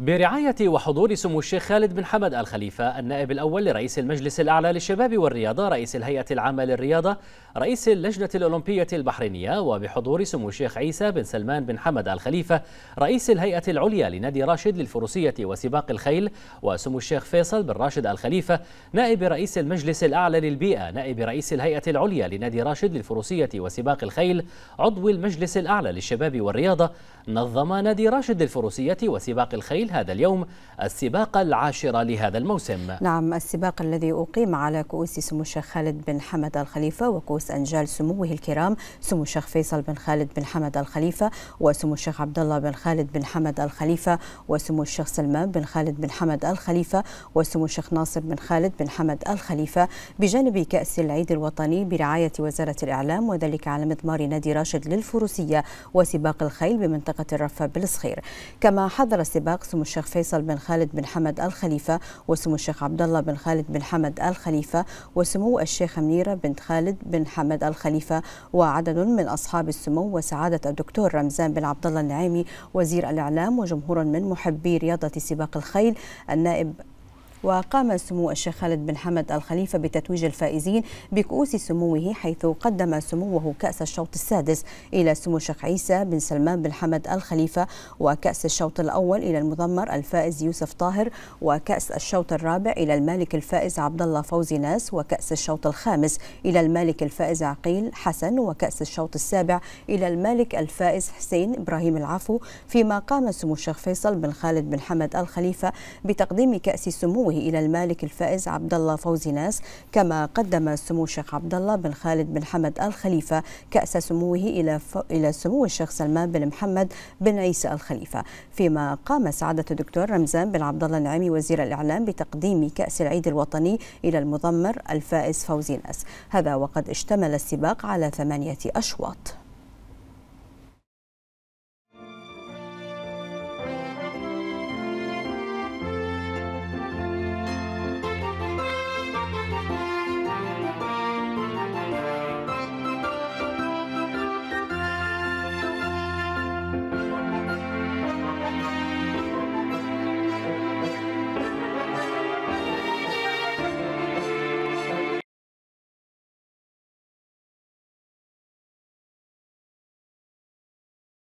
برعاية وحضور سمو الشيخ خالد بن حمد الخليفة النائب الأول لرئيس المجلس الأعلى للشباب والرياضة رئيس الهيئة العامة للرياضة رئيس اللجنة الأولمبية البحرينية وبحضور سمو الشيخ عيسى بن سلمان بن حمد الخليفة رئيس الهيئة العليا لنادي راشد للفروسية وسباق الخيل وسمو الشيخ فيصل بن راشد الخليفة نائب رئيس المجلس الأعلى للبيئة نائب رئيس الهيئة العليا لنادي راشد للفروسية وسباق الخيل عضو المجلس الأعلى للشباب والرياضة نظم نادي راشد للفروسية وسباق الخيل هذا اليوم السباق العاشر لهذا الموسم نعم السباق الذي أقيم على كؤوس سمو الشيخ خالد بن حمد الخليفة وكؤوس أنجال سموه الكرام سمو الشيخ فيصل بن خالد بن حمد الخليفة وسمو الشيخ عبد الله بن خالد بن حمد الخليفة وسمو الشيخ سلمان بن خالد بن حمد الخليفة وسمو الشيخ ناصر بن خالد بن حمد الخليفة بجانب كأس العيد الوطني برعاية وزارة الإعلام وذلك على مضمار نادي راشد للفروسية وسباق الخيل بمنطقة الرفة بالصخير كما حضر السباق سمو اسم الشيخ فيصل بن خالد بن حمد الخليفة وسمو الشيخ عبد الله بن خالد بن حمد الخليفة وسمو الشيخ منيرة بنت خالد بن حمد الخليفة وعدد من أصحاب السمو وسعادة الدكتور رمزان بن عبد الله النعيمي وزير الإعلام وجمهور من محبي رياضة سباق الخيل النائب وقام سمو الشيخ خالد بن حمد الخليفة بتتويج الفائزين بكؤوس سموه حيث قدم سموه كأس الشوط السادس إلى سمو الشيخ عيسى بن سلمان بن حمد الخليفة وكأس الشوط الأول إلى المضمر الفائز يوسف طاهر وكأس الشوط الرابع إلى المالك الفائز عبد الله فوزي ناس وكأس الشوط الخامس إلى المالك الفائز عقيل حسن وكأس الشوط السابع إلى المالك الفائز حسين إبراهيم العفو فيما قام سمو الشيخ فيصل بن خالد بن حمد الخليفة بتقديم كأس سموه وصوله إلى المالك الفائز عبد الله فوزي ناس كما قدم سمو الشيخ عبد الله بن خالد بن حمد الخليفه كأس سموه إلى ف... إلى سمو الشيخ سلمان بن محمد بن عيسى الخليفه فيما قام سعادة الدكتور رمزان بن عبد الله النعيمي وزير الإعلام بتقديم كأس العيد الوطني إلى المضمر الفائز فوزي ناس هذا وقد اشتمل السباق على ثمانية أشواط